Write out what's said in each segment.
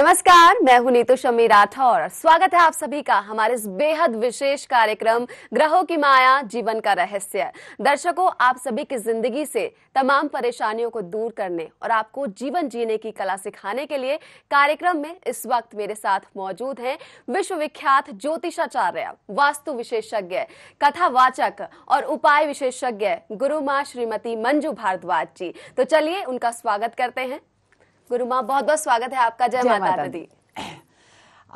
नमस्कार मैं हूं नीतू शमी राठौर स्वागत है आप सभी का हमारे इस बेहद विशेष कार्यक्रम ग्रहों की माया जीवन का रहस्य दर्शकों आप सभी की जिंदगी से तमाम परेशानियों को दूर करने और आपको जीवन जीने की कला सिखाने के लिए कार्यक्रम में इस वक्त मेरे साथ मौजूद हैं विश्वविख्यात ज्योतिषाचार्य वास्तु विशेषज्ञ कथावाचक और उपाय विशेषज्ञ गुरु माँ श्रीमती मंजू भारद्वाज जी तो चलिए उनका स्वागत करते हैं गुरु माँ बहुत बहुत स्वागत है आपका जय माता दी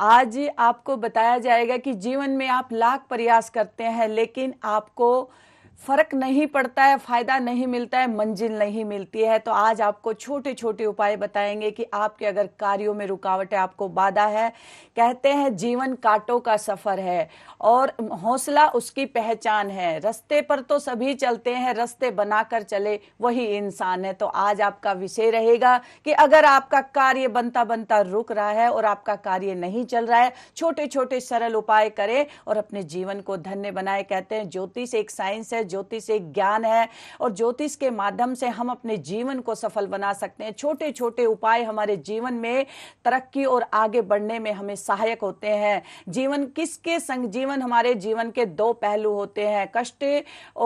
आज आपको बताया जाएगा कि जीवन में आप लाख प्रयास करते हैं लेकिन आपको फर्क नहीं पड़ता है फायदा नहीं मिलता है मंजिल नहीं मिलती है तो आज आपको छोटे छोटे उपाय बताएंगे कि आपके अगर कार्यों में रुकावट है आपको बाधा है कहते हैं जीवन कांटों का सफर है और हौसला उसकी पहचान है रस्ते पर तो सभी चलते हैं रस्ते बनाकर चले वही इंसान है तो आज आपका विषय रहेगा कि अगर आपका कार्य बनता बनता रुक रहा है और आपका कार्य नहीं चल रहा है छोटे छोटे सरल उपाय करें और अपने जीवन को धन्य बनाए कहते हैं ज्योतिष एक साइंस है ज्योतिष एक ज्ञान है और ज्योतिष के माध्यम से हम अपने जीवन को सफल बना सकते हैं छोटे छोटे उपाय हमारे जीवन में तरक्की और आगे बढ़ने में हमें सहायक होते हैं जीवन किसके संग जीवन हमारे जीवन के दो पहलू होते हैं कष्ट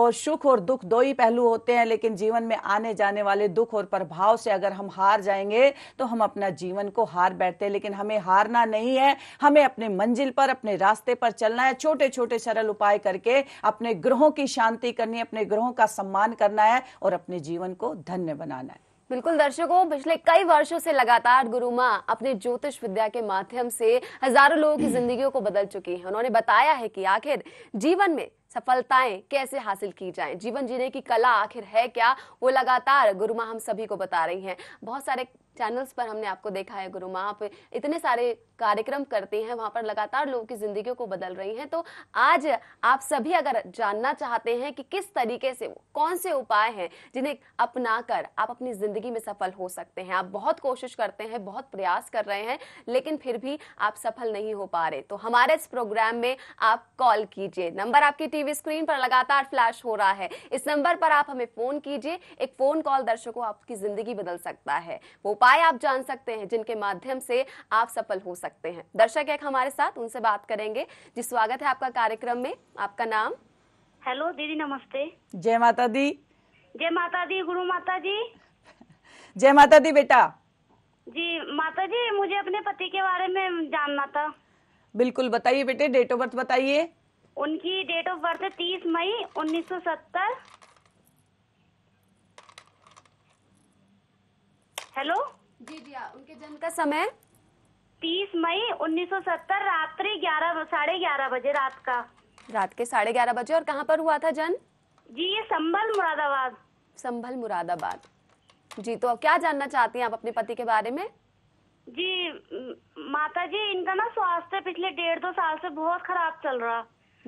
और सुख और दुख दो ही पहलू होते हैं लेकिन जीवन में आने जाने वाले दुख और प्रभाव से अगर हम हार जाएंगे तो हम अपना जीवन को हार बैठते हैं लेकिन हमें हारना नहीं है हमें अपने मंजिल पर अपने रास्ते पर चलना है छोटे छोटे सरल उपाय करके अपने ग्रहों की शांति करनी है अपने ग्रहों का सम्मान करना है और अपने जीवन को धन्य बनाना है बिल्कुल दर्शकों पिछले कई वर्षों से लगातार गुरु माँ अपने ज्योतिष विद्या के माध्यम से हजारों लोगों की जिंदगियों को बदल चुकी हैं उन्होंने बताया है कि आखिर जीवन में सफलताएं कैसे हासिल की जाए जीवन जीने की कला आखिर है क्या वो लगातार गुरु माँ हम सभी को बता रही हैं बहुत सारे चैनल्स पर हमने आपको देखा है गुरु माँ आप इतने सारे कार्यक्रम करते हैं वहाँ पर लगातार लोगों की जिंदगी को बदल रही हैं तो आज आप सभी अगर जानना चाहते हैं कि किस तरीके से कौन से उपाय हैं जिन्हें अपना कर आप अपनी जिंदगी में सफल हो सकते हैं आप बहुत कोशिश करते हैं बहुत प्रयास कर रहे हैं लेकिन फिर भी आप सफल नहीं हो पा रहे तो हमारे इस प्रोग्राम में आप कॉल कीजिए नंबर आपकी टीवी स्क्रीन पर लगातार फ्लैश हो रहा है इस नंबर पर आप हमें फोन कीजिए एक फोन कॉल दर्शकों आपकी जिंदगी बदल सकता है वो उपाय आप जान सकते हैं जिनके माध्यम से आप सफल हो सकते हैं दर्शक एक हमारे साथ उनसे बात करेंगे जी स्वागत है आपका कार्यक्रम में आपका नाम हेलो दीदी नमस्ते जय माता दी जय माता दी गुरु माता जी जय माता दी बेटा जी माता जी मुझे अपने पति के बारे में जानना था बिल्कुल बताइए बेटे डेट ऑफ बर्थ बताइए उनकी डेट ऑफ बर्थ है तीस मई उन्नीस सौ सत्तर हेलो जी जी उनके जन्म का समय तीस मई सत्तर रात्रि ग्यारह साढ़े ग्यारह बजे रात का रात के साढ़े ग्यारह बजे और कहाँ पर हुआ था जन्म जी ये संभल मुरादाबाद संभल मुरादाबाद जी तो क्या जानना चाहती हैं आप अपने पति के बारे में जी माता जी इनका ना स्वास्थ्य पिछले डेढ़ दो साल से बहुत खराब चल रहा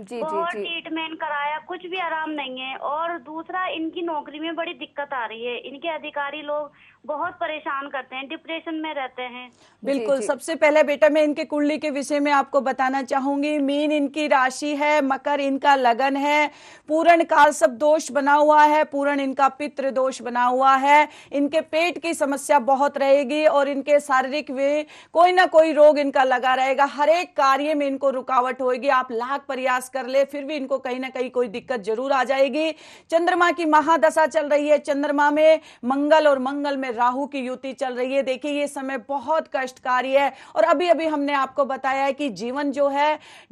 जी बहुत ट्रीटमेंट कराया कुछ भी आराम नहीं है और दूसरा इनकी नौकरी में बड़ी दिक्कत आ रही है इनके अधिकारी लोग बहुत परेशान करते हैं डिप्रेशन में रहते हैं बिल्कुल जी, सबसे पहले बेटा मैं इनके कुंडली के विषय में आपको बताना चाहूंगी मीन इनकी राशि है मकर इनका लगन है पूर्ण काल सब दोष बना हुआ है पूर्ण इनका पितृ दोष बना हुआ है इनके पेट की समस्या बहुत रहेगी और इनके शारीरिक कोई ना कोई रोग इनका लगा रहेगा हर एक कार्य में इनको रुकावट होगी आप लाख प्रयास कर ले फिर भी इनको कहीं ना कहीं कोई दिक्कत जरूर आ जाएगी चंद्रमा की महादशा चल रही है चंद्रमा में मंगल और मंगल में राहु की युति चल रही है देखिए ये समय बहुत कष्टकारी है और अभी अभी हमने आपको बताया है कि जीवन जो है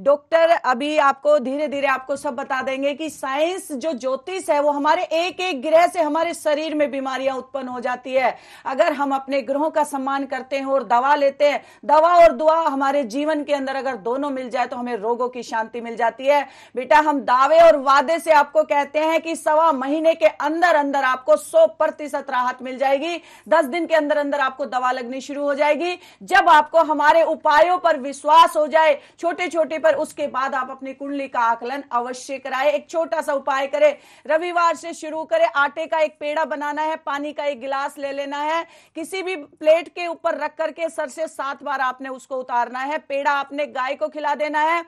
डॉक्टर अभी आपको धीरे धीरे आपको सब बता देंगे कि साइंस जो ज्योतिष है वो हमारे एक एक ग्रह से हमारे शरीर में बीमारियां उत्पन्न हो जाती है अगर हम अपने ग्रहों का सम्मान करते हैं और दवा लेते हैं दवा और दुआ हमारे जीवन के अंदर अगर दोनों मिल जाए तो हमें रोगों की शांति मिल जाती जाती है बेटा हम दावे और वादे से आपको कहते हैं कि सवा महीने के अंदर अंदर आपको सौ प्रतिशत राहत मिल जाएगी दस दिन के अंदर अंदर आपको दवा लगनी शुरू हो जाएगी जब आपको हमारे उपायों पर विश्वास हो जाए छोटे छोटे पर उसके बाद आप अपनी कुंडली का आकलन अवश्य कराए एक छोटा सा उपाय करे रविवार से शुरू करें आटे का एक पेड़ा बनाना है पानी का एक गिलास ले लेना है किसी भी प्लेट के ऊपर रख करके सर से सात बार आपने उसको उतारना है पेड़ा आपने गाय को खिला देना है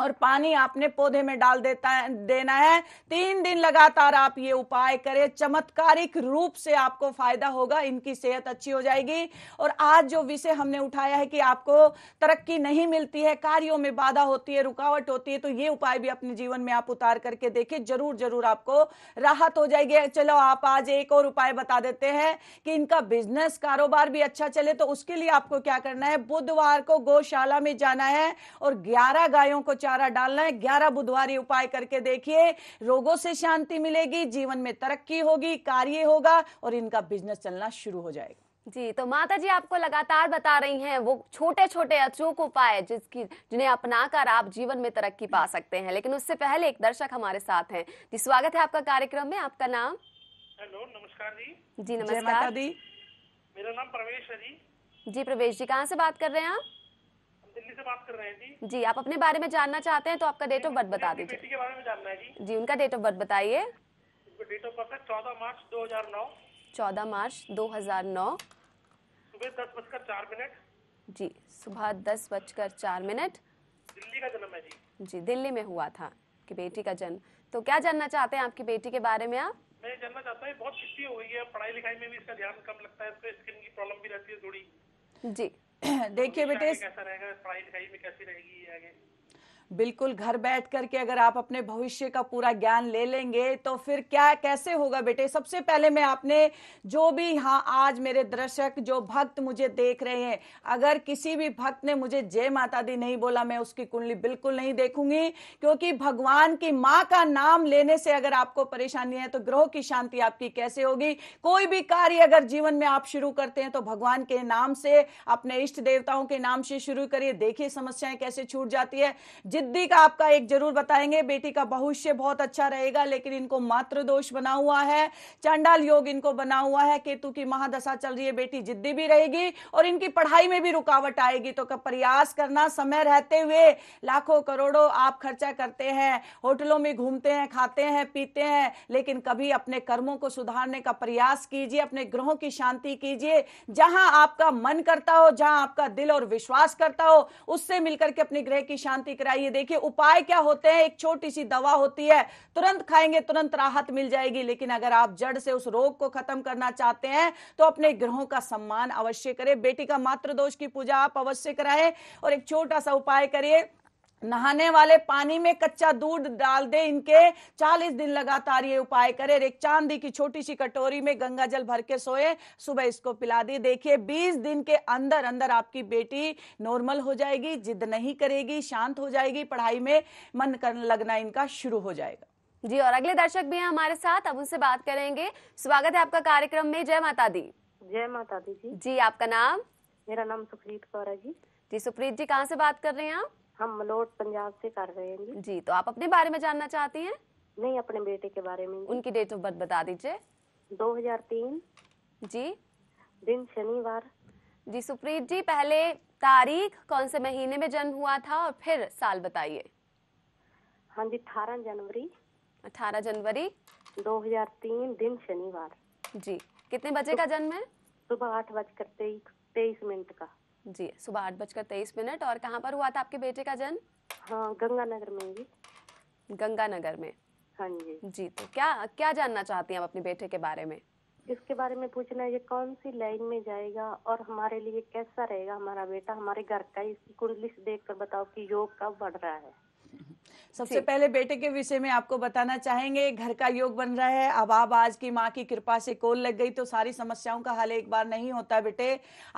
और पानी आपने पौधे में डाल देता है देना है तीन दिन लगातार आप ये उपाय करें चमत्कारिक रूप से आपको फायदा होगा इनकी सेहत अच्छी हो जाएगी और आज जो विषय हमने उठाया है कि आपको तरक्की नहीं मिलती है कार्यों में बाधा होती है रुकावट होती है तो ये उपाय भी अपने जीवन में आप उतार करके देखिए जरूर जरूर आपको राहत हो जाएगी चलो आप आज एक और उपाय बता देते हैं कि इनका बिजनेस कारोबार भी अच्छा चले तो उसके लिए आपको क्या करना है बुधवार को गौशाला में जाना है और ग्यारह गायों को चारा डालना है ग्यारह बुधवार उपाय करके देखिए रोगों से शांति मिलेगी जीवन में तरक्की होगी कार्य होगा और इनका बिजनेस चलना शुरू हो जाएगा जी तो माता जी आपको लगातार बता रही हैं वो छोटे छोटे अचूक उपाय जिसकी जिन्हें अपना कर आप जीवन में तरक्की पा सकते हैं लेकिन उससे पहले एक दर्शक हमारे साथ हैं जी स्वागत है आपका कार्यक्रम में आपका नाम हेलो नमस्कार जी जी नमस्कार जी मेरा नाम प्रवेश है जी जी प्रवेश जी कहाँ से बात कर रहे हैं आप दिल्ली से बात कर रहे हैं जी जी आप अपने बारे में जानना चाहते हैं तो आपका डेट ऑफ बर्थ बता दीजिए बेटी के बारे में जानना है जी जी उनका डेट ऑफ बर्थ बताइए डेट ऑफ बर्थ है चौदह मार्च दो हजार नौ चौदह मार्च दो हजार नौ सुबह दस बजकर चार मिनट जी सुबह दस बजकर चार मिनट दिल्ली का जन्म है जी जी दिल्ली में हुआ था की बेटी का जन्म तो क्या जानना चाहते हैं आपकी बेटी के बारे में आप मैं जानना चाहता हूँ बहुत छुट्टी हो गई है पढ़ाई लिखाई में भी इसका ध्यान कम लगता है स्किन की प्रॉब्लम भी रहती है थोड़ी जी देखिए बेटे पढ़ाई लिखाई में कैसी रहेगी आगे बिल्कुल घर बैठ करके अगर आप अपने भविष्य का पूरा ज्ञान ले लेंगे तो फिर क्या कैसे होगा बेटे सबसे पहले मैं आपने जो भी हाँ आज मेरे दर्शक जो भक्त मुझे देख रहे हैं अगर किसी भी भक्त ने मुझे जय माता दी नहीं बोला मैं उसकी कुंडली बिल्कुल नहीं देखूंगी क्योंकि भगवान की माँ का नाम लेने से अगर आपको परेशानी है तो ग्रह की शांति आपकी कैसे होगी कोई भी कार्य अगर जीवन में आप शुरू करते हैं तो भगवान के नाम से अपने इष्ट देवताओं के नाम से शुरू करिए देखिए समस्याएं कैसे छूट जाती है जिद्दी का आपका एक जरूर बताएंगे बेटी का भविष्य बहुत अच्छा रहेगा लेकिन इनको मात्र दोष बना हुआ है चांडाल योग इनको बना हुआ है केतु की महादशा चल रही है बेटी जिद्दी भी रहेगी और इनकी पढ़ाई में भी रुकावट आएगी तो प्रयास करना समय रहते हुए लाखों करोड़ों आप खर्चा करते हैं होटलों में घूमते हैं खाते हैं पीते हैं लेकिन कभी अपने कर्मों को सुधारने का प्रयास कीजिए अपने ग्रहों की शांति कीजिए जहां आपका मन करता हो जहां आपका दिल और विश्वास करता हो उससे मिलकर के अपने ग्रह की शांति कराइए चाहिए देखिए उपाय क्या होते हैं एक छोटी सी दवा होती है तुरंत खाएंगे तुरंत राहत मिल जाएगी लेकिन अगर आप जड़ से उस रोग को खत्म करना चाहते हैं तो अपने ग्रहों का सम्मान अवश्य करें बेटी का मातृ दोष की पूजा आप अवश्य कराएं और एक छोटा सा उपाय करिए नहाने वाले पानी में कच्चा दूध डाल दे इनके चालीस दिन लगातार ये उपाय करे एक चांदी की छोटी सी कटोरी में गंगा जल भर के सोए सुबह इसको पिला दे देखिए बीस दिन के अंदर अंदर आपकी बेटी नॉर्मल हो जाएगी जिद नहीं करेगी शांत हो जाएगी पढ़ाई में मन करने लगना इनका शुरू हो जाएगा जी और अगले दर्शक भी हैं हमारे साथ अब उनसे बात करेंगे स्वागत है आपका कार्यक्रम में जय माता दी जय माता दी जी जी आपका नाम मेरा नाम सुप्रीत कौर है जी जी सुप्रीत जी कहाँ से बात कर रहे हैं आप हम मलोट पंजाब से कर रहे हैं जी जी तो आप अपने बारे में जानना चाहती हैं नहीं अपने बेटे के बारे में उनकी डेट ऑफ बर्थ बता दीजिए 2003 जी दिन शनिवार जी सुप्रीत जी पहले तारीख कौन से महीने में जन्म हुआ था और फिर साल बताइए हाँ जी अठारह जनवरी अठारह जनवरी 2003 दिन शनिवार जी कितने बजे का जन्म है सुबह आठ बजकर तेईस मिनट का जी सुबह आठ बजकर तेईस मिनट और कहाँ पर हुआ था आपके बेटे का जन्म हाँ गंगानगर में गंगानगर में हाँ जी जी तो क्या क्या जानना चाहती हैं आप अपने बेटे के बारे में इसके बारे में पूछना है ये कौन सी लाइन में जाएगा और हमारे लिए कैसा रहेगा हमारा बेटा हमारे घर का इसकी कुंडली से देख कर बताओ की योग कब बढ़ रहा है सबसे पहले बेटे के विषय में आपको बताना चाहेंगे घर का योग बन रहा है अब आप आज की माँ की कृपा से कोल लग गई तो सारी समस्याओं का हल एक बार नहीं होता बेटे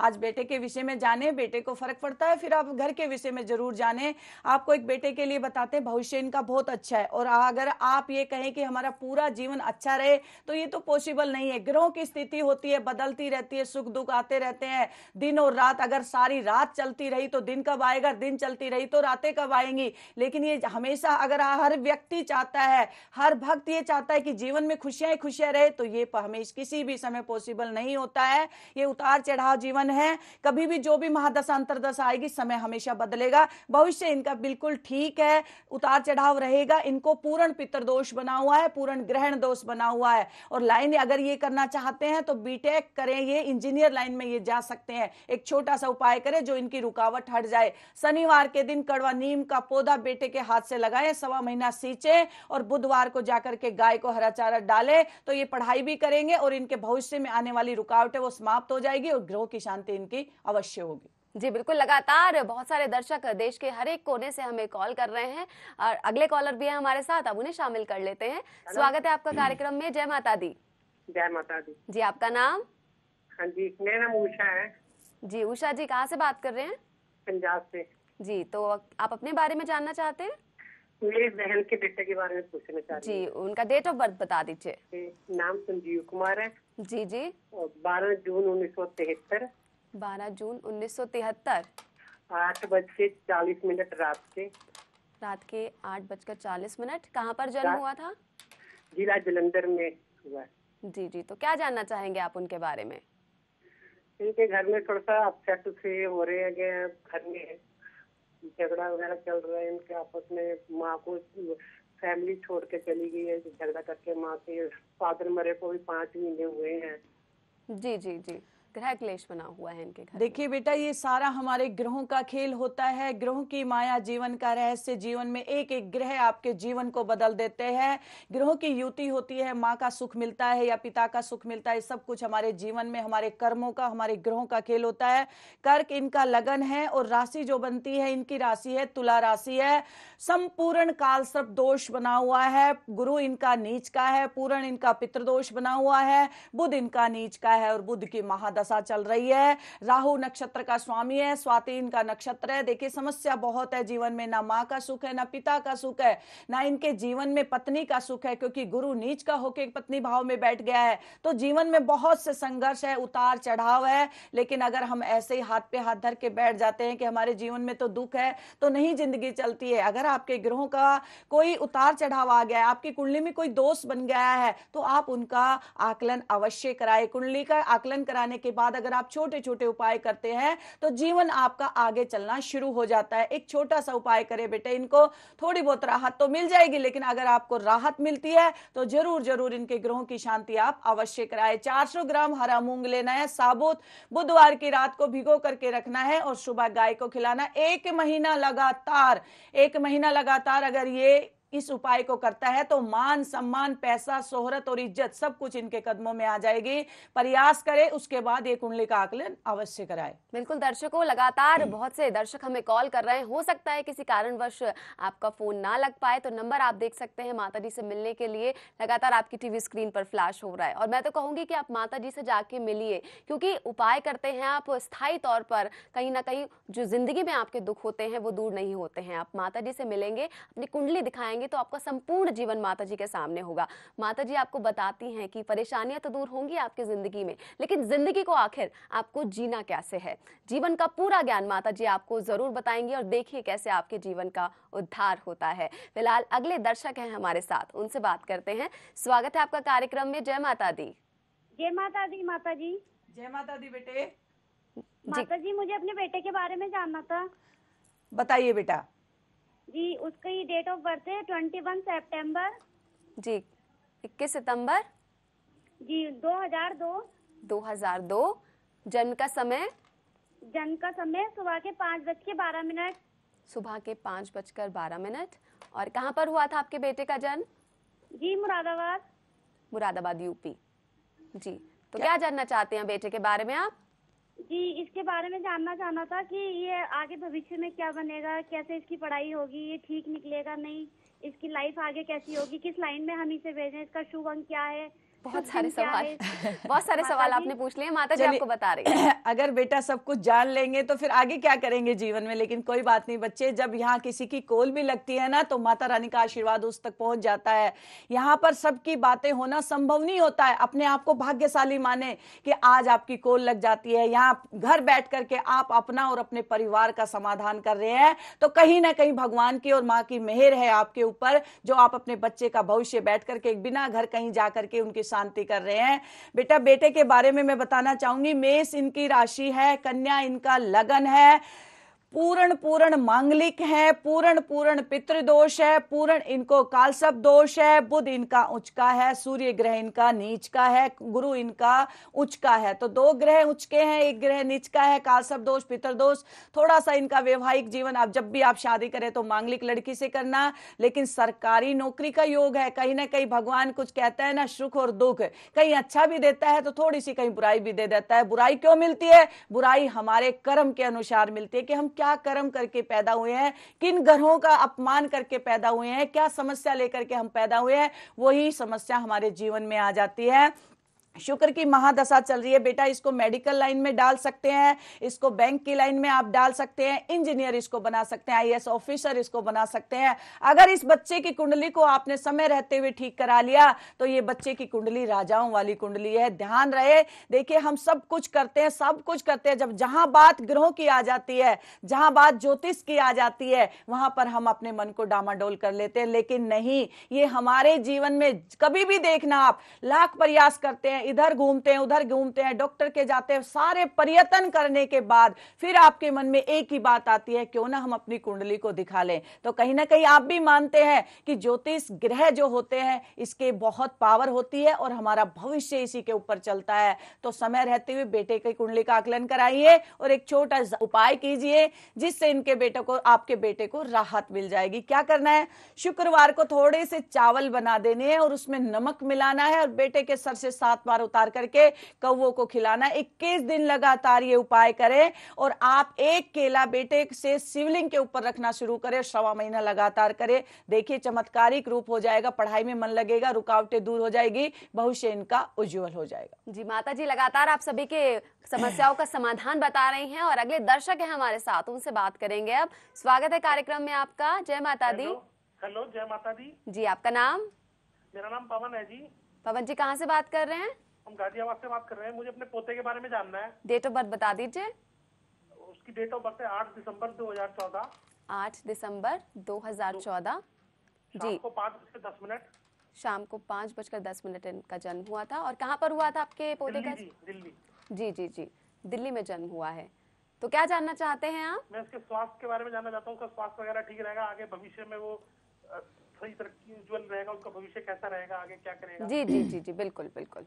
आज बेटे के विषय में जाने बेटे को फर्क पड़ता है फिर आप घर के विषय में जरूर जाने आपको एक बेटे के लिए बताते हैं भविष्य इनका बहुत अच्छा है और अगर आप ये कहें कि हमारा पूरा जीवन अच्छा रहे तो ये तो पॉसिबल नहीं है ग्रहों की स्थिति होती है बदलती रहती है सुख दुख आते रहते हैं दिन और रात अगर सारी रात चलती रही तो दिन कब आएगा दिन चलती रही तो रातें कब आएंगी लेकिन ये हमेशा ऐसा अगर हर व्यक्ति चाहता है हर भक्त ये चाहता है कि जीवन में खुशियां ही खुशियां रहे तो ये हमेशा किसी भी समय पॉसिबल नहीं होता है ये उतार चढ़ाव जीवन है कभी भी जो भी महादशा अंतरदशा आएगी समय हमेशा बदलेगा भविष्य इनका बिल्कुल ठीक है उतार चढ़ाव रहेगा इनको पूर्ण पितृदोष बना हुआ है पूर्ण ग्रहण दोष बना हुआ है और लाइन अगर ये करना चाहते हैं तो बीटेक करें ये इंजीनियर लाइन में ये जा सकते हैं एक छोटा सा उपाय करें जो इनकी रुकावट हट जाए शनिवार के दिन कड़वा नीम का पौधा बेटे के हाथ से लगा लगाए सवा महीना सींचे और बुधवार को जाकर के गाय को हरा चारा डाले तो ये पढ़ाई भी करेंगे और इनके भविष्य में आने वाली रुकावटें वो समाप्त हो जाएगी और ग्रह की शांति इनकी अवश्य होगी जी बिल्कुल लगातार बहुत सारे दर्शक देश के हर एक कोने से हमें कॉल कर रहे हैं और अगले कॉलर भी है हमारे साथ अब उन्हें शामिल कर लेते हैं स्वागत है आपका कार्यक्रम में जय माता दी जय माता दी जी आपका नाम हाँ जी मेरा नाम उषा है जी उषा जी कहाँ से बात कर रहे हैं पंजाब से जी तो आप अपने बारे में जानना चाहते हैं मेरी बहन के बेटे के बारे में पूछना चाहती जी उनका डेट ऑफ बर्थ बता दीजिए नाम संजीव कुमार है जी जी बारह जून उन्नीस सौ तिहत्तर बारह जून उन्नीस सौ तिहत्तर आठ बज के चालीस मिनट रात के रात के आठ बजकर चालीस मिनट कहाँ पर जन्म हुआ था जिला जलंधर में हुआ जी जी तो क्या जानना चाहेंगे आप उनके बारे में इनके घर में थोड़ा सा अपसेट से हो रहे हैं घर में झगड़ा वगैरह चल रहा है इनके आपस में माँ को फैमिली छोड़ के चली गई है झगड़ा करके माँ के फादर मरे को भी पांच महीने हुए हैं जी जी जी ग्रह क्लेश बना हुआ है इनके घर देखिए बेटा ये सारा हमारे ग्रहों का खेल होता है ग्रहों की माया जीवन का रहस्य जीवन में एक एक ग्रह आपके जीवन को बदल देते हैं ग्रहों की युति होती है माँ का सुख मिलता है या पिता का सुख मिलता है सब कुछ हमारे जीवन में हमारे कर्मों का हमारे ग्रहों का खेल होता है कर्क इनका लगन है और राशि जो बनती है इनकी राशि है तुला राशि है संपूर्ण काल सर्प दोष बना हुआ है गुरु इनका नीच का है पूर्ण इनका पितृदोष बना हुआ है बुध इनका नीच का है और बुध की महादश दशा चल रही है राहु नक्षत्र का स्वामी है स्वाति इनका नक्षत्र है देखिए समस्या बहुत है जीवन में ना माँ का सुख है ना पिता का सुख है ना इनके जीवन में पत्नी का सुख है क्योंकि गुरु नीच का होके पत्नी भाव में बैठ गया है तो जीवन में बहुत से संघर्ष है उतार चढ़ाव है लेकिन अगर हम ऐसे ही हाथ पे हाथ धर के बैठ जाते हैं कि हमारे जीवन में तो दुख है तो नहीं जिंदगी चलती है अगर आपके ग्रहों का कोई उतार चढ़ाव आ गया है आपकी कुंडली में कोई दोष बन गया है तो आप उनका आकलन अवश्य कराए कुंडली का आकलन कराने के बाद अगर आप छोटे छोटे उपाय करते हैं तो जीवन आपका आगे चलना शुरू हो जाता है एक छोटा सा उपाय करें बेटे इनको थोड़ी बहुत राहत तो मिल जाएगी लेकिन अगर आपको राहत मिलती है तो जरूर जरूर इनके ग्रहों की शांति आप अवश्य कराए चार ग्राम हरा मूंग लेना है साबुत बुधवार की रात को भिगो करके रखना है और सुबह गाय को खिलाना एक महीना लगातार एक महीना लगातार अगर ये इस उपाय को करता है तो मान सम्मान पैसा शोहरत और इज्जत सब कुछ इनके कदमों में आ जाएगी प्रयास करे उसके बाद ये कुंडली का आकलन अवश्य कराए बिल्कुल दर्शकों लगातार हम्म। बहुत से दर्शक हमें कॉल कर रहे हैं हो सकता है किसी कारणवश आपका फोन ना लग पाए तो नंबर आप देख सकते हैं माता जी से मिलने के लिए लगातार आपकी टीवी स्क्रीन पर फ्लैश हो रहा है और मैं तो कहूंगी कि आप माता जी से जाके मिलिए क्योंकि उपाय करते हैं आप स्थायी तौर पर कहीं ना कहीं जो जिंदगी में आपके दुख होते हैं वो दूर नहीं होते हैं आप माता जी से मिलेंगे अपनी कुंडली दिखाएंगे होगी तो आपका संपूर्ण जीवन माता जी के सामने होगा माता जी आपको बताती हैं कि परेशानियां तो दूर होंगी आपकी ज़िंदगी में लेकिन ज़िंदगी को आखिर आपको जीना कैसे है जीवन का पूरा ज्ञान माता जी आपको ज़रूर बताएंगे और देखिए कैसे आपके जीवन का उद्धार होता है फिलहाल अगले दर्शक हैं हमारे साथ उनसे बात करते हैं स्वागत है आपका कार्यक्रम में जय माता दी जय माता दी माता जी जय माता दी बेटे माता जी मुझे अपने बेटे के बारे में जानना था बताइए बेटा जी उसका ही डेट ऑफ बर्थ है ट्वेंटी वन सेप्टेम्बर जी इक्कीस सितंबर जी 2002 2002 जन्म का समय जन्म का समय सुबह के पाँच बज के बारह मिनट सुबह के पाँच बजकर बारह मिनट और कहाँ पर हुआ था आपके बेटे का जन्म जी मुरादाबाद मुरादाबाद यूपी जी तो क्या, क्या जानना चाहते हैं बेटे के बारे में आप जी इसके बारे में जानना चाहना था कि ये आगे भविष्य में क्या बनेगा कैसे इसकी पढ़ाई होगी ये ठीक निकलेगा नहीं इसकी लाइफ आगे कैसी होगी किस लाइन में हम इसे भेजें इसका शुभ अंक क्या है तो बहुत सारे सवाल बहुत सारे सवाल आपने पूछ लिए माता जी आपको बता रही है अगर बेटा सब कुछ जान लेंगे तो फिर आगे क्या करेंगे जीवन में लेकिन कोई बात नहीं बच्चे जब यहाँ किसी की कोल भी लगती है ना तो माता रानी का आशीर्वाद उस तक पहुंच जाता है यहाँ पर सबकी बातें होना संभव नहीं होता है अपने आप को भाग्यशाली माने कि आज आपकी कोल लग जाती है यहाँ घर बैठ करके आप अपना और अपने परिवार का समाधान कर रहे हैं तो कहीं ना कहीं भगवान की और माँ की मेहर है आपके ऊपर जो आप अपने बच्चे का भविष्य बैठ करके बिना घर कहीं जाकर के उनके शांति कर रहे हैं बेटा बेटे के बारे में मैं बताना चाहूंगी मेष इनकी राशि है कन्या इनका लगन है पूर्ण पूर्ण मांगलिक है पूर्ण पूर्ण पितृदोष है पूर्ण इनको कालसप दोष है बुध इनका उच्च का है सूर्य ग्रह इनका नीच का है गुरु इनका उच्च का है तो दो ग्रह उच्च के हैं एक ग्रह नीच का है कालसप दोष पितृदोष थोड़ा सा इनका वैवाहिक जीवन आप जब भी आप शादी करें तो मांगलिक लड़की से करना लेकिन सरकारी नौकरी का योग है कहीं ना कहीं भगवान कुछ कहता है ना सुख और दुख कहीं अच्छा भी देता है तो थोड़ी सी कहीं बुराई भी दे देता है बुराई क्यों मिलती है बुराई हमारे कर्म के अनुसार मिलती है कि हम क्या कर्म करके पैदा हुए हैं किन ग्रहों का अपमान करके पैदा हुए हैं क्या समस्या लेकर के हम पैदा हुए हैं वही समस्या हमारे जीवन में आ जाती है शुक्र की महादशा चल रही है बेटा इसको मेडिकल लाइन में डाल सकते हैं इसको बैंक की लाइन में आप डाल सकते हैं इंजीनियर इसको बना सकते हैं आईएएस ऑफिसर इसको बना सकते हैं अगर इस बच्चे की कुंडली को आपने समय रहते हुए ठीक करा लिया तो ये बच्चे की कुंडली राजाओं वाली कुंडली है ध्यान रहे देखिए हम सब कुछ करते हैं सब कुछ करते हैं जब जहां बात ग्रहों की आ जाती है जहां बात ज्योतिष की आ जाती है वहां पर हम अपने मन को डामाडोल कर लेते हैं लेकिन नहीं ये हमारे जीवन में कभी भी देखना आप लाख प्रयास करते हैं इधर घूमते हैं उधर घूमते हैं डॉक्टर के जाते हैं सारे पर्यटन करने के बाद फिर आपके मन में एक ही बात आती है क्यों ना हम अपनी कुंडली को दिखा लें तो कहीं ना कहीं आप भी मानते हैं कि ज्योतिष ग्रह जो होते हैं इसके बहुत पावर होती है और हमारा भविष्य इसी के ऊपर चलता है तो समय रहते हुए बेटे की कुंडली का आकलन कराइए और एक छोटा उपाय कीजिए जिससे इनके बेटे को आपके बेटे को राहत मिल जाएगी क्या करना है शुक्रवार को थोड़े से चावल बना देने हैं और उसमें नमक मिलाना है और बेटे के सर से सात बार बाहर उतार करके कौओं को खिलाना इक्कीस दिन लगातार ये उपाय करें और आप एक केला बेटे से शिवलिंग के ऊपर रखना शुरू करें सवा महीना लगातार करें देखिए चमत्कारिक रूप हो जाएगा पढ़ाई में मन लगेगा रुकावटें दूर हो जाएगी भविष्य इनका उज्जवल हो जाएगा जी माता जी लगातार आप सभी के समस्याओं का समाधान बता रही हैं और अगले दर्शक है हमारे साथ उनसे बात करेंगे अब स्वागत है कार्यक्रम में आपका जय माता दी हेलो जय माता दी जी आपका नाम मेरा नाम पवन है जी पवन जी कहाँ से बात कर रहे हैं हम गाजियाबाद से बात कर रहे हैं मुझे अपने पोते के बारे में जानना है डेट ऑफ बर्थ बता दीजिए उसकी डेट ऑफ बर्थ है आठ दिसंबर दो हजार चौदह आठ दिसंबर दो हजार चौदह जी को पाँच बजकर दस मिनट शाम को पाँच बजकर दस मिनट इनका जन्म हुआ था और कहाँ पर हुआ था आपके पोते का दिल्ली जी जी जी दिल्ली में जन्म हुआ है तो क्या जानना चाहते हैं आप मैं इसके स्वास्थ्य के बारे में जानना चाहता हूँ स्वास्थ्य वगैरह ठीक रहेगा आगे भविष्य में वो सही तरह उज्जवल रहेगा उसका भविष्य कैसा रहेगा आगे क्या करेगा जी जी जी जी बिल्कुल बिल्कुल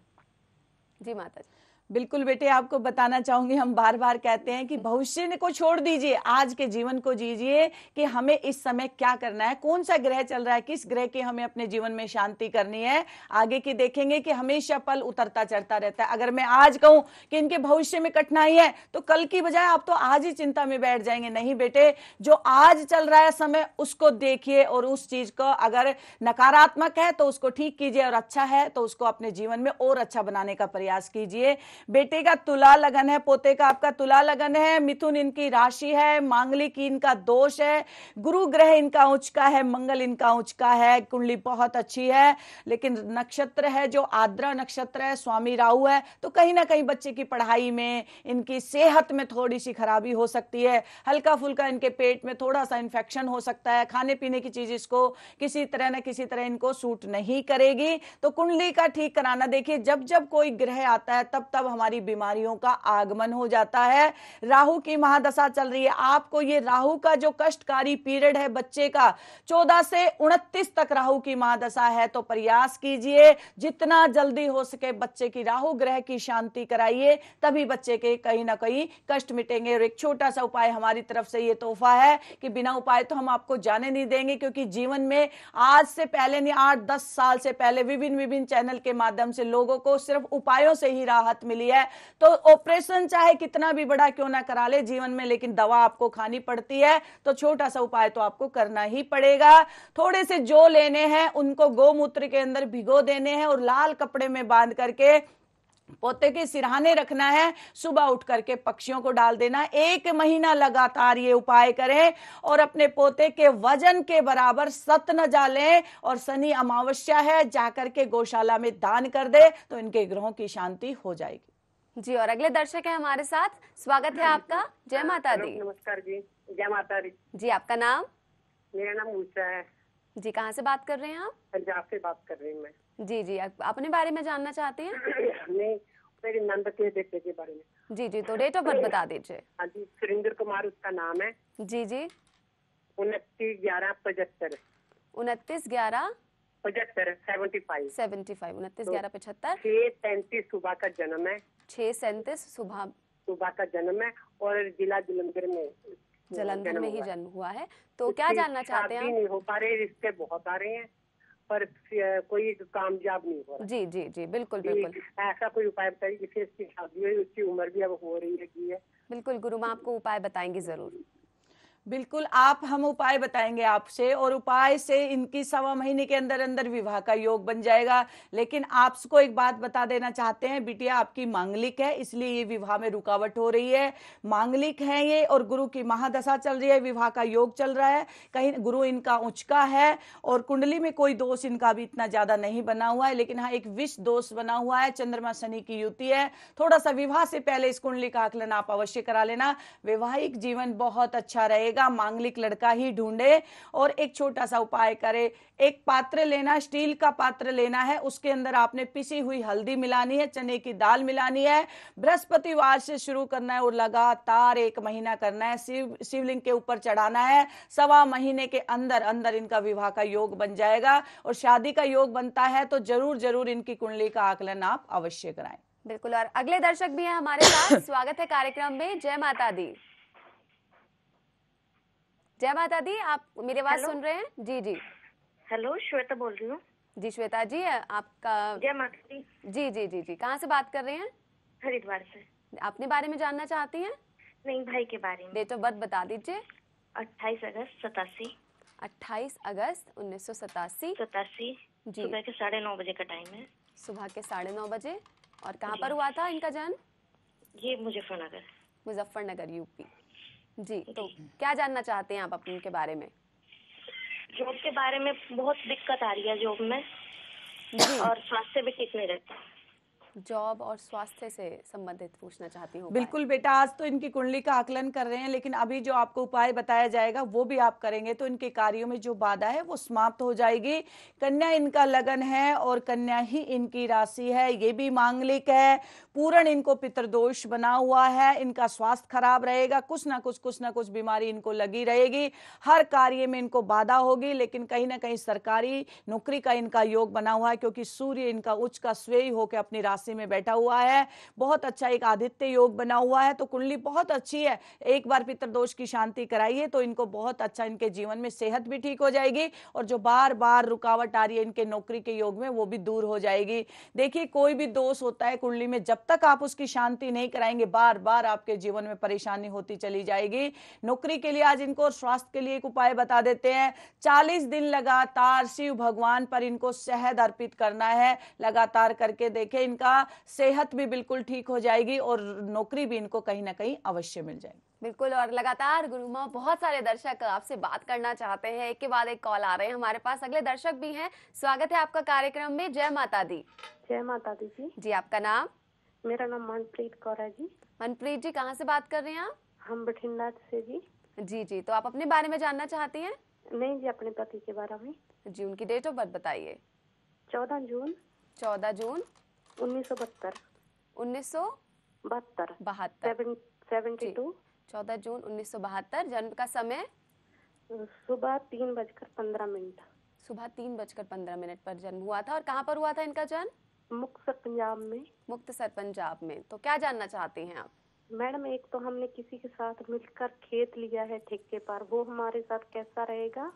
જી માતાજી बिल्कुल बेटे आपको बताना चाहूंगी हम बार बार कहते हैं कि भविष्य को छोड़ दीजिए आज के जीवन को जीजिए कि हमें इस समय क्या करना है कौन सा ग्रह चल रहा है किस ग्रह की हमें अपने जीवन में शांति करनी है आगे की देखेंगे कि हमेशा पल उतरता चढ़ता रहता है अगर मैं आज कहूं कि इनके भविष्य में कठिनाई है तो कल की बजाय आप तो आज ही चिंता में बैठ जाएंगे नहीं बेटे जो आज चल रहा है समय उसको देखिए और उस चीज को अगर नकारात्मक है तो उसको ठीक कीजिए और अच्छा है तो उसको अपने जीवन में और अच्छा बनाने का प्रयास कीजिए बेटे का तुला लगन है पोते का आपका तुला लगन है मिथुन इनकी राशि है मांगलिक इनका दोष है गुरु ग्रह इनका उचका है मंगल इनका उचका है कुंडली बहुत अच्छी है लेकिन नक्षत्र है जो आद्रा नक्षत्र है स्वामी राहु है तो कहीं ना कहीं बच्चे की पढ़ाई में इनकी सेहत में थोड़ी सी खराबी हो सकती है हल्का फुल्का इनके पेट में थोड़ा सा इन्फेक्शन हो सकता है खाने पीने की चीज इसको किसी तरह ना किसी तरह इनको सूट नहीं करेगी तो कुंडली का ठीक कराना देखिए जब जब कोई ग्रह आता है तब तब हमारी बीमारियों का आगमन हो जाता है राहु की महादशा चल रही है आपको ये राहु का जो कष्टकारी पीरियड है बच्चे का चौदह से उनतीस तक राहु की महादशा है तो प्रयास कीजिए जितना जल्दी हो सके बच्चे की राहु ग्रह की शांति कराइए तभी बच्चे के कहीं ना कहीं कष्ट मिटेंगे और एक छोटा सा उपाय हमारी तरफ से ये तोहफा है कि बिना उपाय तो हम आपको जाने नहीं देंगे क्योंकि जीवन में आज से पहले नहीं आठ दस साल से पहले विभिन्न विभिन्न चैनल के माध्यम से लोगों को सिर्फ उपायों से ही राहत मिली लिया है तो ऑपरेशन चाहे कितना भी बड़ा क्यों ना करा ले जीवन में लेकिन दवा आपको खानी पड़ती है तो छोटा सा उपाय तो आपको करना ही पड़ेगा थोड़े से जो लेने हैं उनको गोमूत्र के अंदर भिगो देने हैं और लाल कपड़े में बांध करके पोते के सिरहाने रखना है सुबह उठ करके पक्षियों को डाल देना एक महीना लगातार ये उपाय करें और अपने पोते के वजन के बराबर सत न जालें और शनि अमावस्या है जाकर के गौशाला में दान कर दे तो इनके ग्रहों की शांति हो जाएगी जी और अगले दर्शक है हमारे साथ स्वागत है आपका जय माता दी नमस्कार जी जय माता दी जी आपका नाम मेरा नाम ऊषा है जी कहाँ से बात कर रहे हैं आप पंजाब से बात कर रही हूँ मैं जी जी आप अपने बारे में जानना चाहते हैं नहीं मेरी नंद के बेटे के बारे में जी जी तो डेट ऑफ बर्थ बता दीजिए हाँ जी सुरेंद्र कुमार उसका नाम है जी जी उनतीस ग्यारह पचहत्तर उनतीस ग्यारह पचहत्तर सेवेंटी फाइव सेवेंटी फाइव उनतीस ग्यारह पचहत्तर छह तैंतीस सुबह का जन्म है छह सैंतीस सुबह सुबह का जन्म है और जिला जलंधर में जलंधर में ही जन्म हुआ है तो क्या जानना चाहते हैं नहीं हो पा रहे रिश्ते बहुत आ रहे हैं पर कोई कामयाब नहीं हो रहा जी जी जी बिल्कुल बिल्कुल ऐसा कोई उपाय बताइए जिससे इसकी शादी हुई उसकी उम्र भी अब हो रही है बिल्कुल गुरु माँ आपको उपाय बताएंगे जरूर बिल्कुल आप हम उपाय बताएंगे आपसे और उपाय से इनकी सवा महीने के अंदर अंदर विवाह का योग बन जाएगा लेकिन आपको एक बात बता देना चाहते हैं बिटिया आपकी मांगलिक है इसलिए ये विवाह में रुकावट हो रही है मांगलिक है ये और गुरु की महादशा चल रही है विवाह का योग चल रहा है कहीं गुरु इनका उचका है और कुंडली में कोई दोष इनका भी इतना ज्यादा नहीं बना हुआ है लेकिन हाँ एक विष दोष बना हुआ है चंद्रमा शनि की युति है थोड़ा सा विवाह से पहले इस कुंडली का आकलन आप अवश्य करा लेना वैवाहिक जीवन बहुत अच्छा रहेगा मिलेगा मांगलिक लड़का ही ढूंढे और एक छोटा सा उपाय करे एक पात्र लेना स्टील का पात्र लेना है उसके अंदर आपने पिसी हुई हल्दी मिलानी है चने की दाल मिलानी है बृहस्पतिवार से शुरू करना है और लगातार एक महीना करना है शिव शिवलिंग के ऊपर चढ़ाना है सवा महीने के अंदर अंदर इनका विवाह का योग बन जाएगा और शादी का योग बनता है तो जरूर जरूर इनकी कुंडली का आकलन आप अवश्य कराएं बिल्कुल और अगले दर्शक भी हैं हमारे साथ स्वागत है कार्यक्रम में जय माता दी जय माता दी आप मेरी आवाज सुन रहे हैं जी जी हेलो श्वेता बोल रही हूँ जी श्वेता जी आपका जय माता जी जी जी जी कहाँ से बात कर रहे हैं हरिद्वार से अपने बारे में जानना चाहती हैं नहीं भाई के बारे में डेट ऑफ बर्थ बता दीजिए अट्ठाईस अगस्त सतासी अट्ठाईस अगस्त उन्नीस सौ सतासी सतासी जी सुबह के साढ़े नौ बजे का टाइम है सुबह के साढ़े नौ बजे और कहाँ पर हुआ था इनका जन्म ये मुजफ्फरनगर मुजफ्फरनगर यूपी जी तो क्या जानना चाहते हैं आप अपने के बारे में जॉब के बारे में बहुत दिक्कत आ रही है जॉब में और स्वास्थ्य भी ठीक नहीं रहता जॉब और स्वास्थ्य से संबंधित पूछना चाहती हूँ बिल्कुल बेटा आज तो इनकी कुंडली का आकलन कर रहे हैं लेकिन अभी जो आपको उपाय बताया जाएगा वो भी आप करेंगे तो इनके कार्यों में जो बाधा है वो समाप्त हो जाएगी कन्या इनका लगन है और कन्या ही इनकी राशि है ये भी मांगलिक है पूर्ण इनको पितृदोष बना हुआ है इनका स्वास्थ्य खराब रहेगा कुछ ना कुछ कुछ ना कुछ बीमारी इनको लगी रहेगी हर कार्य में इनको बाधा होगी लेकिन कहीं ना कहीं सरकारी नौकरी का इनका योग बना हुआ है क्योंकि सूर्य इनका उच्च का स्वेय होकर अपनी राशि में बैठा हुआ है बहुत अच्छा एक आदित्य योग बना हुआ है तो कुंडली बहुत अच्छी है एक बार पितृदोष की शांति कराइए तो इनको बहुत अच्छा इनके जीवन में सेहत भी ठीक हो जाएगी और जो बार बार रुकावट आ रही है इनके नौकरी के योग में वो भी दूर हो जाएगी देखिए कोई भी दोष होता है कुंडली में जब तक आप उसकी शांति नहीं कराएंगे बार बार आपके जीवन में परेशानी होती चली जाएगी नौकरी के लिए आज इनको स्वास्थ्य के लिए एक उपाय बता देते हैं चालीस दिन लगातार शिव भगवान पर इनको शहद अर्पित करना है लगातार करके देखें इनका सेहत भी बिल्कुल ठीक हो जाएगी और नौकरी भी इनको कहीं ना कहीं अवश्य मिल जाएगी बिल्कुल और लगातार गुरु माँ बहुत सारे दर्शक आपसे बात करना चाहते हैं एक के बाद एक कॉल आ रहे हैं हमारे पास अगले दर्शक भी हैं स्वागत है आपका कार्यक्रम में जय माता दी जय माता दी जी जी आपका नाम मेरा नाम मनप्रीत कौर है जी मनप्रीत जी कहाँ से बात कर रहे हैं आप हम बठिंडा से जी जी जी तो आप अपने बारे में जानना चाहती हैं नहीं जी अपने पति के बारे में जी उनकी डेट ऑफ बर्थ बताइए चौदह जून चौदह जून उन्नीस सौ बहत्तर उन्नीस सौ बहत्तर चौदह जून उन्नीस सौ बहत्तर जन्म का समय सुबह तीन बजकर पंद्रह मिनट सुबह तीन बजकर पंद्रह मिनट पर जन्म हुआ था और कहाँ पर हुआ था इनका जन्म मुक्तसर पंजाब में मुक्तसर पंजाब में तो क्या जानना चाहते हैं आप मैडम एक तो हमने किसी के साथ मिलकर खेत लिया है ठेके पर वो हमारे साथ कैसा रहेगा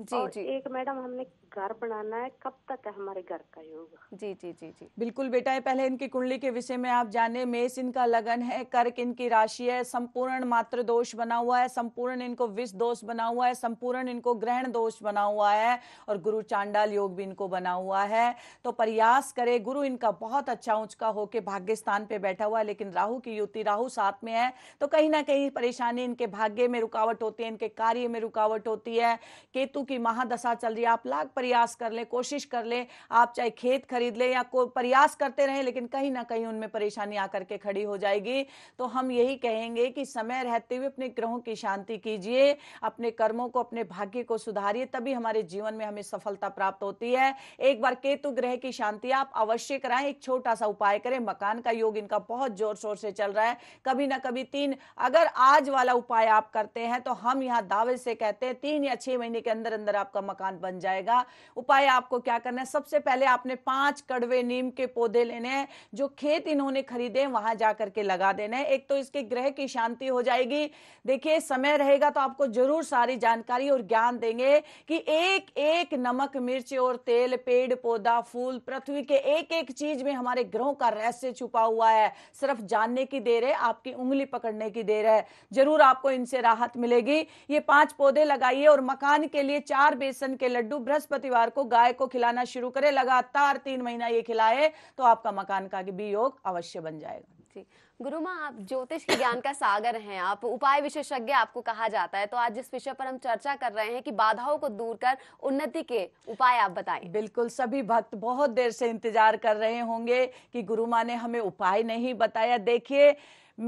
जी और जी एक मैडम हमने घर बनाना है कब तक है हमारे घर का योग जी जी जी जी बिल्कुल बेटा है पहले इनकी कुंडली के विषय में आप जाने मेष इनका लगन है कर्क इनकी राशि है संपूर्ण मात्र दोष बना हुआ है संपूर्ण इनको विष दोष बना हुआ है संपूर्ण इनको ग्रहण दोष बना हुआ है और गुरु चांडाल योग भी इनको बना हुआ है तो प्रयास करे गुरु इनका बहुत अच्छा ऊंचका होके भाग्य स्थान पे बैठा हुआ है लेकिन राहु की युति राहु साथ में है तो कहीं ना कहीं परेशानी इनके भाग्य में रुकावट होती है इनके कार्य में रुकावट होती है केतु की महादशा चल रही है आप लाख प्रयास कर लें कोशिश कर लें आप चाहे खेत खरीद लें या कोई प्रयास करते रहें लेकिन कहीं ना कहीं उनमें परेशानी आकर के खड़ी हो जाएगी तो हम यही कहेंगे कि समय रहते हुए अपने ग्रहों की शांति कीजिए अपने कर्मों को अपने भाग्य को सुधारिए तभी हमारे जीवन में हमें सफलता प्राप्त होती है एक बार केतु ग्रह की शांति आप अवश्य कराएं एक छोटा सा उपाय करें मकान का योग इनका बहुत जोर शोर से चल रहा है कभी ना कभी तीन अगर आज वाला उपाय आप करते हैं तो हम यहाँ दावे से कहते हैं तीन या छह महीने के अंदर अंदर आपका मकान बन जाएगा उपाय आपको क्या करना है सबसे पहले आपने पांच कड़वे नीम के पौधे लेने हैं जो खेत इन्होंने खरीदे वहां जाकर के लगा देना हैं एक तो इसके ग्रह की शांति हो जाएगी देखिए समय रहेगा तो आपको जरूर सारी जानकारी और ज्ञान देंगे कि एक एक नमक मिर्च और तेल पेड़ पौधा फूल पृथ्वी के एक एक चीज में हमारे ग्रहों का रहस्य छुपा हुआ है सिर्फ जानने की देर है आपकी उंगली पकड़ने की देर है जरूर आपको इनसे राहत मिलेगी ये पांच पौधे लगाइए और मकान के लिए चार बेसन के लड्डू बृहस्पति बृहस्पतिवार को गाय को खिलाना शुरू करें लगातार तीन महीना ये खिलाए तो आपका मकान का भी योग अवश्य बन जाएगा जी गुरु माँ आप ज्योतिष के ज्ञान का सागर हैं आप उपाय विशेषज्ञ आपको कहा जाता है तो आज जिस विषय पर हम चर्चा कर रहे हैं कि बाधाओं को दूर कर उन्नति के उपाय आप बताएं बिल्कुल सभी भक्त बहुत देर से इंतजार कर रहे होंगे कि गुरु माँ ने हमें उपाय नहीं बताया देखिए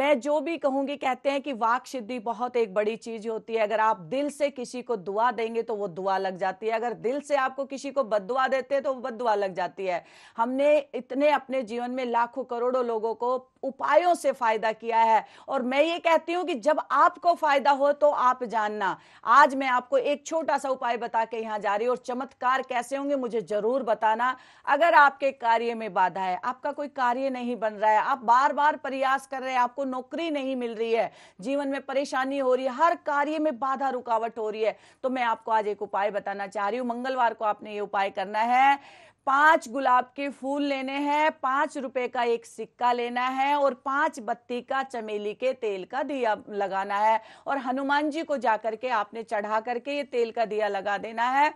मैं जो भी कहूंगी कहते हैं कि वाक सिद्धि बहुत एक बड़ी चीज होती है अगर आप दिल से किसी को दुआ देंगे तो वो दुआ लग जाती है अगर दिल से आपको किसी को बदुआ देते हैं तो वो बदुआ लग जाती है हमने इतने अपने जीवन में लाखों करोड़ों लोगों को उपायों से फायदा किया है और मैं ये कहती हूं कि जब आपको फायदा हो तो आप जानना आज मैं आपको एक छोटा सा उपाय बता के यहां जा रही हूं और चमत्कार कैसे होंगे मुझे जरूर बताना अगर आपके कार्य में बाधा है आपका कोई कार्य नहीं बन रहा है आप बार बार प्रयास कर रहे हैं आपको नौकरी नहीं मिल रही है जीवन में परेशानी हो रही है हर कार्य में बाधा रुकावट हो रही है तो मैं आपको आज एक उपाय बताना चाह रही हूं मंगलवार को आपने ये उपाय करना है पांच गुलाब के फूल लेने हैं पांच रुपए का एक सिक्का लेना है और पांच बत्ती का चमेली के तेल का दिया लगाना है और हनुमान जी को जाकर के आपने चढ़ा करके ये तेल का दिया लगा देना है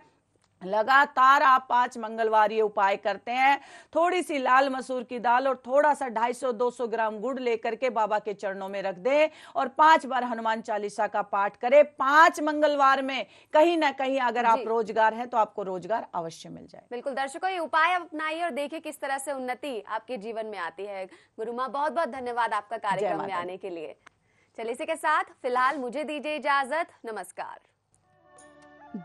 लगातार आप पांच मंगलवार ये उपाय करते हैं थोड़ी सी लाल मसूर की दाल और थोड़ा सा 250-200 ग्राम गुड़ लेकर के बाबा के चरणों में रख दें और पांच बार हनुमान चालीसा का पाठ करें पांच मंगलवार में कहीं ना कहीं अगर आप रोजगार हैं तो आपको रोजगार अवश्य मिल जाए बिल्कुल दर्शकों ये उपाय अपनाइए और देखिए किस तरह से उन्नति आपके जीवन में आती है गुरु माँ बहुत बहुत धन्यवाद आपका कार्यक्रम में आने के लिए चलिए इसी के साथ फिलहाल मुझे दीजिए इजाजत नमस्कार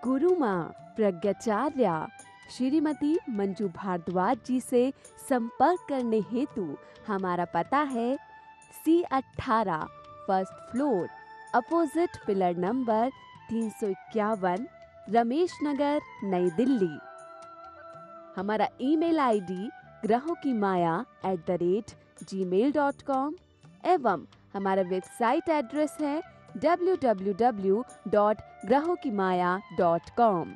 गुरु माँ प्रज्ञाचार्य श्रीमती मंजू भारद्वाज जी से संपर्क करने हेतु हमारा पता है सी अट्ठारह first floor opposite pillar number तीन सौ इक्यावन रमेश नगर नई दिल्ली हमारा ईमेल आईडी ग्रहों की माया at the rate gmail dot com एवं हमारा वेबसाइट एड्रेस है www.grahokimaaya.com